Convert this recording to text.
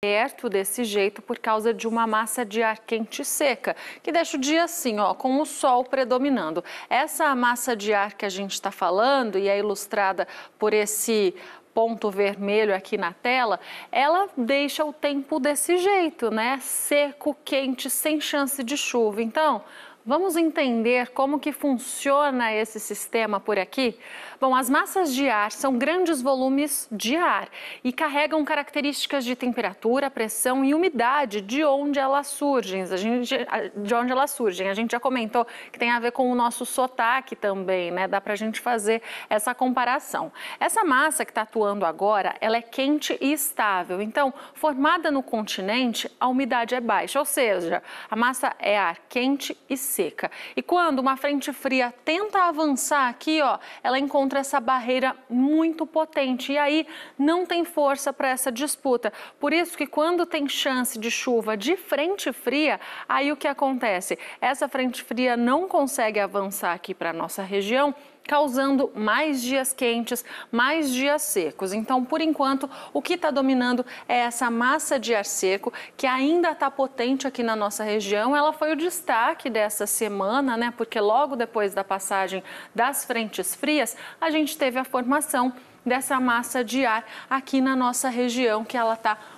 aberto desse jeito por causa de uma massa de ar quente seca, que deixa o dia assim, ó, com o sol predominando. Essa massa de ar que a gente está falando e é ilustrada por esse ponto vermelho aqui na tela, ela deixa o tempo desse jeito, né? Seco, quente, sem chance de chuva. Então, Vamos entender como que funciona esse sistema por aqui? Bom, as massas de ar são grandes volumes de ar e carregam características de temperatura, pressão e umidade de onde elas surgem. A gente, de onde elas surgem. A gente já comentou que tem a ver com o nosso sotaque também, né? Dá para a gente fazer essa comparação. Essa massa que está atuando agora, ela é quente e estável. Então, formada no continente, a umidade é baixa, ou seja, a massa é ar quente e seca. E quando uma frente fria tenta avançar aqui, ó, ela encontra essa barreira muito potente e aí não tem força para essa disputa. Por isso que quando tem chance de chuva de frente fria, aí o que acontece? Essa frente fria não consegue avançar aqui para nossa região causando mais dias quentes, mais dias secos. Então, por enquanto, o que está dominando é essa massa de ar seco que ainda está potente aqui na nossa região. Ela foi o destaque dessa semana, né? Porque logo depois da passagem das frentes frias, a gente teve a formação dessa massa de ar aqui na nossa região, que ela está